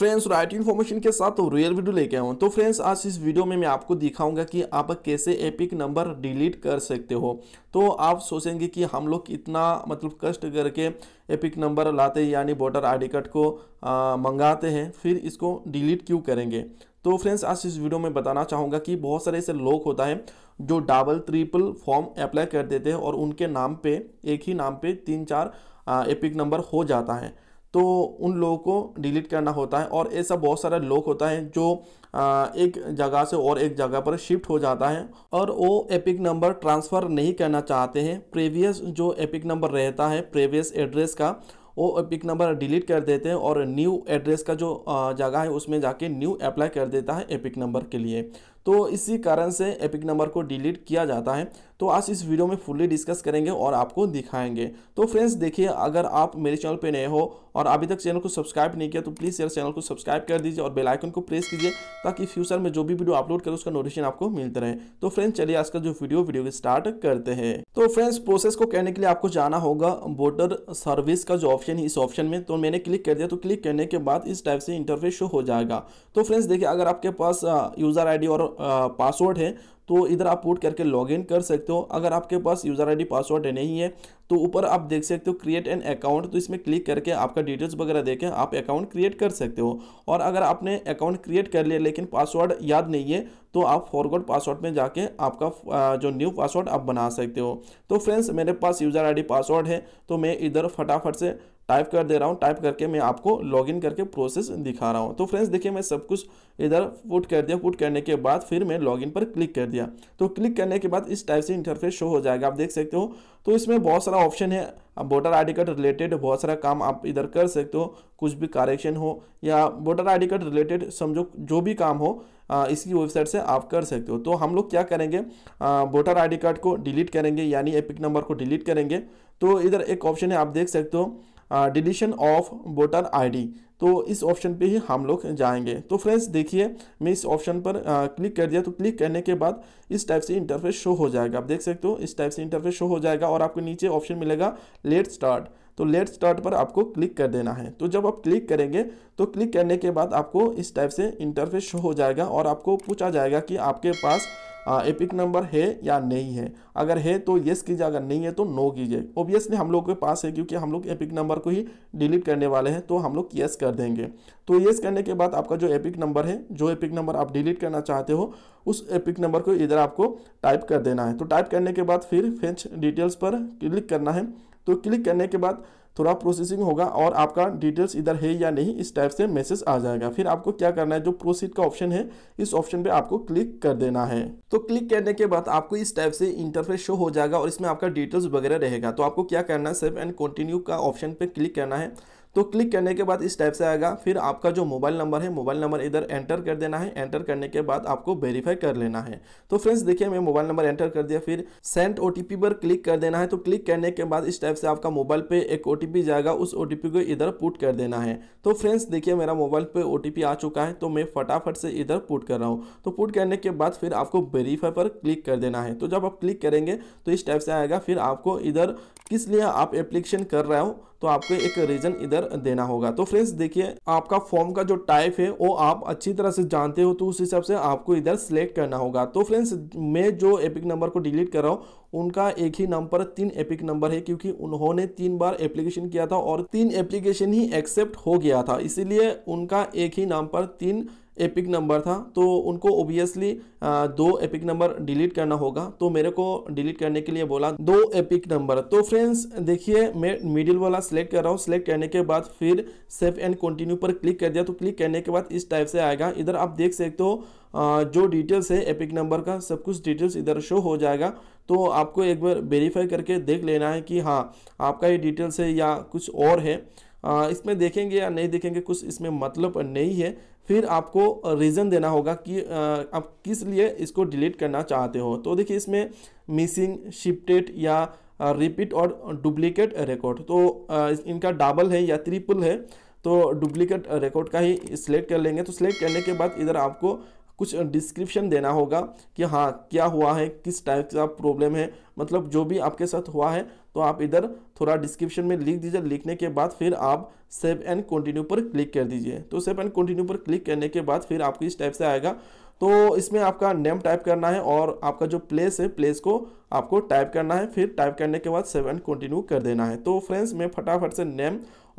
friends right information के साथ real video तो लेके आऊँ तो फ्रेंड्स आज इस वीडियो में मैं आपको दिखाऊंगा कि आप कैसे एपिक नंबर डिलीट कर सकते हो तो आप सोचेंगे कि हम लोग इतना मतलब कष्ट करके एपिक नंबर लाते यानी वोटर आई कार्ड को आ, मंगाते हैं फिर इसको डिलीट क्यों करेंगे तो फ्रेंड्स आज इस वीडियो में बताना चाहूँगा कि बहुत सारे ऐसे लोग होता है जो डबल ट्रिपल फॉर्म अप्लाई कर देते हैं और उनके नाम पर एक ही नाम पर तीन चार एपिक नंबर हो जाता है तो उन लोगों को डिलीट करना होता है और ऐसा बहुत सारा लोग होता है जो एक जगह से और एक जगह पर शिफ्ट हो जाता है और वो एपिक नंबर ट्रांसफ़र नहीं करना चाहते हैं प्रीवियस जो एपिक नंबर रहता है प्रीवियस एड्रेस का वो एपिक नंबर डिलीट कर देते हैं और न्यू एड्रेस का जो जगह है उसमें जाके न्यू अप्लाई कर देता है एपिक नंबर के लिए तो इसी कारण से एपिक नंबर को डिलीट किया जाता है तो आज इस वीडियो में फुल्ली डिस्कस करेंगे और आपको दिखाएंगे तो फ्रेंड्स देखिए अगर आप मेरे चैनल पे नए हो और अभी तक चैनल को सब्सक्राइब नहीं किया तो प्लीज़ यार चैनल को सब्सक्राइब कर दीजिए और बेलाइकन को प्रेस कीजिए ताकि फ्यूचर में जो भी वीडियो अपलोड करें उसका नोटिफिकेशन आपको मिलता रहे तो फ्रेंड्स चलिए आज का जो वीडियो वीडियो स्टार्ट करते हैं तो फ्रेंड्स प्रोसेस को कहने के लिए आपको जाना होगा वोटर सर्विस का जो ऑप्शन है इस ऑप्शन में तो मैंने क्लिक कर दिया तो क्लिक करने के बाद इस टाइप से इंटरफेस शो हो जाएगा तो फ्रेंड्स देखिए अगर आपके पास यूज़र आई और पासवर्ड है तो इधर आप पुट करके लॉगिन कर सकते हो अगर आपके पास यूज़र आईडी पासवर्ड नहीं है तो ऊपर आप देख सकते हो क्रिएट एन अकाउंट तो इसमें क्लिक करके आपका डिटेल्स वगैरह देखें आप अकाउंट क्रिएट कर सकते हो और अगर आपने अकाउंट क्रिएट कर लिया लेकिन पासवर्ड याद नहीं है तो आप फॉरवर्ड पासवर्ड में जाके आपका जो न्यू पासवर्ड आप बना सकते हो तो फ्रेंड्स मेरे पास यूज़र डी पासवर्ड है तो मैं इधर फटाफट से टाइप कर दे रहा हूँ टाइप करके मैं आपको लॉगिन करके प्रोसेस दिखा रहा हूँ तो फ्रेंड्स देखिए मैं सब कुछ इधर पुट कर दिया पुट करने के बाद फिर मैं लॉगिन पर क्लिक कर दिया तो क्लिक करने के बाद इस टाइप से इंटरफेस शो हो जाएगा आप देख सकते हो तो इसमें बहुत सारा ऑप्शन है वोटर आई कार्ड रिलेटेड बहुत सारा काम आप इधर कर सकते हो कुछ भी करेक्शन हो या वोटर आई कार्ड रिलेटेड समझो जो भी काम हो इसकी वेबसाइट से आप कर सकते हो तो हम लोग क्या करेंगे वोटर आई कार्ड को डिलीट करेंगे यानी एपिक नंबर को डिलीट करेंगे तो इधर एक ऑप्शन है आप देख सकते हो डिलीशन ऑफ वोटर आईडी तो इस ऑप्शन पे ही हम लोग जाएंगे तो फ्रेंड्स देखिए मैं इस ऑप्शन पर आ, क्लिक कर दिया तो क्लिक करने के बाद इस टाइप से इंटरफेस शो हो जाएगा आप देख सकते हो इस टाइप से इंटरफेस शो हो जाएगा और आपको नीचे ऑप्शन मिलेगा लेट स्टार्ट तो लेट स्टार्ट पर आपको क्लिक कर देना है तो जब आप क्लिक करेंगे तो क्लिक करने के बाद आपको इस टाइप से इंटरफेस शो हो जाएगा और आपको पूछा जाएगा कि आपके पास एपिक नंबर है या नहीं है अगर है तो येस कीजिए अगर नहीं है तो नो कीजिए ओबियसली हम लोग के पास है क्योंकि हम लोग एपिक नंबर को ही डिलीट करने वाले हैं तो हम लोग येस कर देंगे तो येस करने के बाद आपका जो एपिक नंबर है जो एपिक नंबर आप डिलीट करना चाहते हो उस एपिक नंबर को इधर आपको टाइप कर देना है तो टाइप करने के बाद फिर फेंच डिटेल्स पर क्लिक करना है तो क्लिक करने के बाद थोड़ा प्रोसेसिंग होगा और आपका डिटेल्स इधर है या नहीं इस टाइप से मैसेज आ जाएगा फिर आपको क्या करना है जो प्रोसीड का ऑप्शन है इस ऑप्शन पे आपको क्लिक कर देना है तो क्लिक करने के बाद आपको इस टाइप से इंटरफेस शो हो जाएगा और इसमें आपका डिटेल्स वगैरह रहेगा तो आपको क्या करना है सेव एंड कंटिन्यू का ऑप्शन पे क्लिक करना है तो क्लिक करने के बाद इस टाइप से आएगा फिर आपका जो मोबाइल नंबर है मोबाइल नंबर इधर एंटर कर देना है एंटर करने के बाद आपको वेरीफाई कर लेना है तो फ्रेंड्स देखिए मैं मोबाइल नंबर एंटर कर दिया फिर सेंट ओ पर क्लिक कर देना है तो क्लिक करने के बाद इस टाइप से आपका मोबाइल पे एक ओ जाएगा उस ओ को इधर पुट कर देना है तो फ्रेंड्स देखिए मेरा मोबाइल पर ओ आ चुका है तो मैं फटाफट से इधर पुट कर रहा हूँ तो पुट करने के बाद फिर आपको वेरीफाई पर क्लिक कर देना है तो जब आप क्लिक करेंगे तो इस टाइप से आएगा फिर आपको इधर किस लिए आप एप्लीकेशन कर रहे हो तो आपको एक रीजन इधर देना होगा तो फ्रेंड्स देखिए आपका फॉर्म का जो टाइप है वो आप अच्छी तरह से जानते हो तो उस हिसाब से आपको इधर सेलेक्ट करना होगा तो फ्रेंड्स मैं जो एपिक नंबर को डिलीट कर रहा हूँ उनका एक ही नाम पर तीन एपिक नंबर है क्योंकि उन्होंने तीन बार एप्लीकेशन किया था और तीन एप्लीकेशन ही एक्सेप्ट हो गया था इसीलिए उनका एक ही नाम पर तीन एपिक नंबर था तो उनको ओबियसली दो एपिक नंबर डिलीट करना होगा तो मेरे को डिलीट करने के लिए बोला दो एपिक नंबर तो फ्रेंड्स देखिए मैं मिडिल वाला सिलेक्ट कर रहा हूँ सिलेक्ट करने के बाद फिर सेफ एंड कंटिन्यू पर क्लिक कर दिया तो क्लिक करने के बाद इस टाइप से आएगा इधर आप देख सकते हो जो डिटेल्स है एपिक नंबर का सब कुछ डिटेल्स इधर शो हो जाएगा तो आपको एक बार वेरीफाई करके देख लेना है कि हाँ आपका ये डिटेल्स है या कुछ और है इसमें देखेंगे या नहीं देखेंगे कुछ इसमें मतलब नहीं है फिर आपको रीज़न देना होगा कि आप किस लिए इसको डिलीट करना चाहते हो तो देखिए इसमें मिसिंग शिफ्टेड या रिपीट और डुप्लीकेट रिकॉर्ड तो इनका डबल है या ट्रिपल है तो डुप्लीकेट रिकॉर्ड का ही सिलेक्ट कर लेंगे तो सिलेक्ट करने के बाद इधर आपको कुछ डिस्क्रिप्शन देना होगा कि हाँ क्या हुआ है किस टाइप का प्रॉब्लम है मतलब जो भी आपके साथ हुआ है तो आप इधर थोड़ा डिस्क्रिप्शन में लिख दीजिए लिखने के बाद फिर आप सेव एंड कंटिन्यू पर क्लिक कर दीजिए तो सेव एंड कंटिन्यू पर क्लिक करने के बाद फिर आपको इस टाइप से आएगा तो इसमें आपका नेम टाइप करना है और आपका जो प्लेस है प्लेस को आपको टाइप करना है फिर टाइप करने के बाद सेव एंड कंटिन्यू कर देना है तो फ्रेंड्स मैं फटाफट से नेम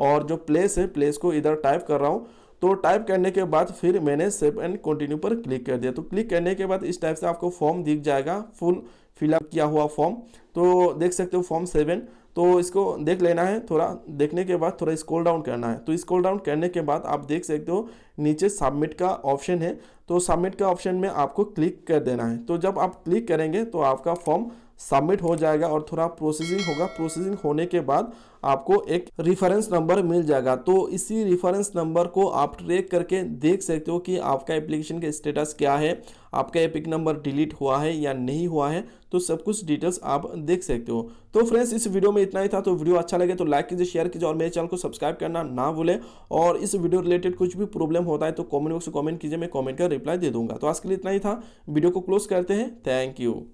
और जो प्लेस है प्लेस को इधर टाइप कर रहा हूँ तो टाइप करने के बाद फिर मैंने सेव एंड कंटिन्यू पर क्लिक कर दिया तो क्लिक करने के बाद इस टाइप से आपको फॉर्म दिख जाएगा फुल फिलअप किया हुआ फॉर्म तो देख सकते हो फॉर्म सेवन तो इसको देख लेना है थोड़ा देखने के बाद थोड़ा स्क्रॉल डाउन करना है तो स्क्रॉल डाउन करने के बाद आप देख सकते हो नीचे सबमिट का ऑप्शन है तो सबमिट का ऑप्शन में आपको क्लिक कर देना है तो जब आप क्लिक करेंगे तो आपका फॉर्म सबमिट हो जाएगा और थोड़ा प्रोसेसिंग होगा प्रोसेसिंग होने के बाद आपको एक रिफरेंस नंबर मिल जाएगा तो इसी रिफरेंस नंबर को आप ट्रेक करके देख सकते हो कि आपका एप्लीकेशन का स्टेटस क्या है आपका एपिक नंबर डिलीट हुआ है या नहीं हुआ है तो सब कुछ डिटेल्स आप देख सकते हो तो फ्रेंड्स इस वीडियो में इतना ही था तो वीडियो अच्छा लगे तो लाइक कीजिए शेयर कीजिए और मेरे चैनल को सब्सक्राइब करना ना भूलें और इस वीडियो रिलेटेड कुछ भी प्रॉब्लम होता है तो कॉमेंट बॉक्स में कॉमेंट कीजिए मैं कॉमेंट का रिप्लाई दे दूंगा तो आज के लिए इतना ही था वीडियो को क्लोज करते हैं थैंक यू